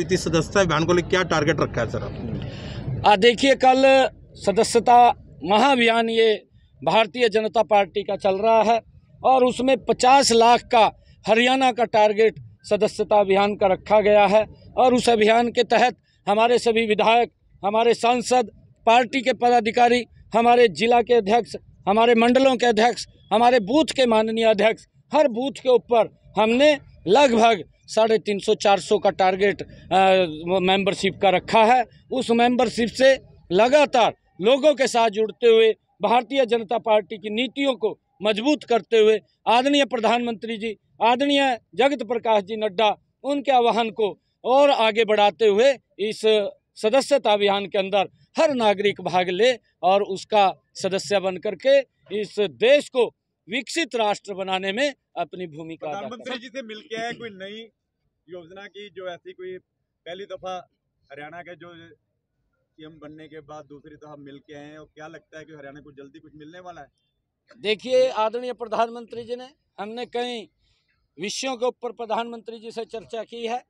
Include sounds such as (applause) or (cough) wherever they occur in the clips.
स्वीकृति सदस्यता अभियान को लेकर क्या टारगेट रखा है सर आप देखिए कल सदस्यता महाअभियान ये भारतीय जनता पार्टी का चल रहा है और उसमें पचास लाख का हरियाणा का टारगेट सदस्यता अभियान का रखा गया है और उस अभियान के तहत हमारे सभी विधायक हमारे सांसद पार्टी के पदाधिकारी हमारे जिला के अध्यक्ष हमारे मंडलों के अध्यक्ष हमारे बूथ के माननीय अध्यक्ष हर बूथ के ऊपर हमने लगभग साढ़े तीन सौ चार सौ का टारगेट मेंबरशिप का रखा है उस मेंबरशिप से लगातार लोगों के साथ जुड़ते हुए भारतीय जनता पार्टी की नीतियों को मजबूत करते हुए आदरणीय प्रधानमंत्री जी आदरणीय जगत प्रकाश जी नड्डा उनके आह्वान को और आगे बढ़ाते हुए इस सदस्यता अभियान के अंदर हर नागरिक भाग ले और उसका सदस्य बन करके इस देश को विकसित राष्ट्र बनाने में अपनी भूमिका प्रधानमंत्री जी से मिल के आया कोई नई योजना की जो ऐसी कोई पहली दफ़ा हरियाणा के जो सीएम बनने के बाद दूसरी दफ़ा मिल के आए हैं और क्या लगता है कि हरियाणा को जल्दी कुछ मिलने वाला है देखिए आदरणीय प्रधानमंत्री जी ने हमने कई विषयों के ऊपर प्रधानमंत्री जी से चर्चा की है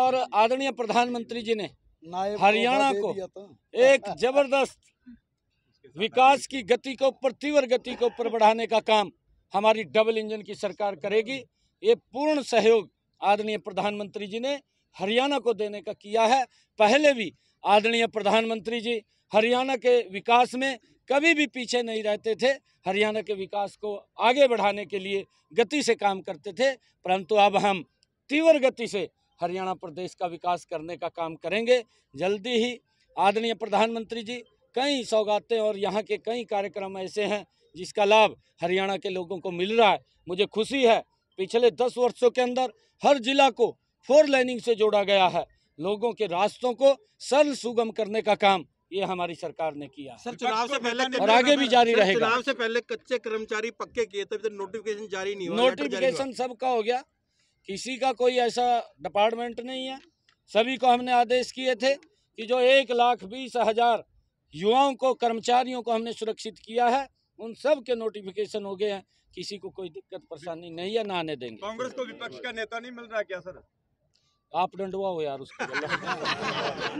और आदरणीय प्रधानमंत्री जी ने हरियाणा को एक जबरदस्त विकास की गति को ऊपर तीव्र गति के ऊपर बढ़ाने का काम हमारी डबल इंजन की सरकार करेगी ये पूर्ण सहयोग आदरणीय प्रधानमंत्री जी ने हरियाणा को देने का किया है पहले भी आदरणीय प्रधानमंत्री जी हरियाणा के विकास में कभी भी पीछे नहीं रहते थे हरियाणा के विकास को आगे बढ़ाने के लिए गति से काम करते थे परंतु अब हम तीव्र गति से हरियाणा प्रदेश का विकास करने का काम करेंगे जल्दी ही आदरणीय प्रधानमंत्री जी कई सौगातें और यहाँ के कई कार्यक्रम ऐसे हैं जिसका लाभ हरियाणा के लोगों को मिल रहा है मुझे खुशी है पिछले दस वर्षों के अंदर हर जिला को फोर लाइनिंग से जोड़ा गया है लोगों के रास्तों को सरल सुगम करने का काम ये हमारी सरकार ने किया सर चुनाव से पहले और आगे भी जारी रहेगा चुनाव से पहले कच्चे कर्मचारी पक्के किए तभी तो नोटिफिकेशन जारी नहीं हुआ नोटिफिकेशन सबका हो गया किसी का कोई ऐसा डिपार्टमेंट नहीं है सभी को हमने आदेश किए थे कि जो एक लाख बीस हजार युवाओं को कर्मचारियों को हमने सुरक्षित किया है उन सब के नोटिफिकेशन हो गए हैं किसी को कोई दिक्कत परेशानी नहीं है ना आने देंगे कांग्रेस को विपक्ष का नेता नहीं मिल रहा क्या सर आप डंडवा हो यार उसको (laughs)